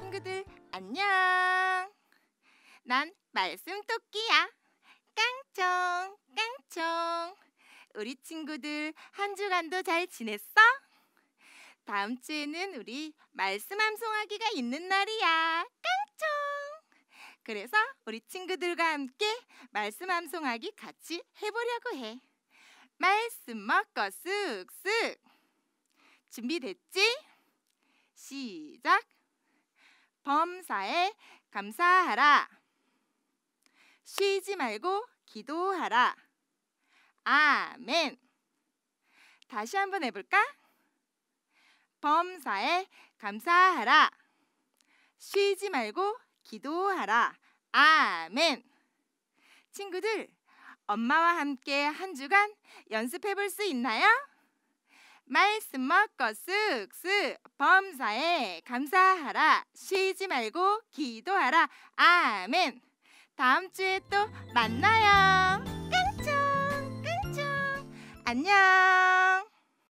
친구들 안녕. 난 말씀토끼야. 깡총 깡총. 우리 친구들 한 주간도 잘 지냈어? 다음 주에는 우리 말씀 암송하기가 있는 날이야. 깡총! 그래서 우리 친구들과 함께 말씀 암송하기 같이 해보려고 해. 말씀 먹고 쓱쓱. 준비됐지? 시작! 범사에 감사하라. 쉬지 말고 기도하라. 아멘. 다시 한번 해볼까? 범사에 감사하라. 쉬지 말고 기도하라. 아멘. 친구들, 엄마와 함께 한 주간 연습해 볼 수 있나요? 말씀 먹고 쓱쓱 범사에 감사하라 쉬지 말고 기도하라 아멘 다음 주에 또 만나요 끙충 끙충 안녕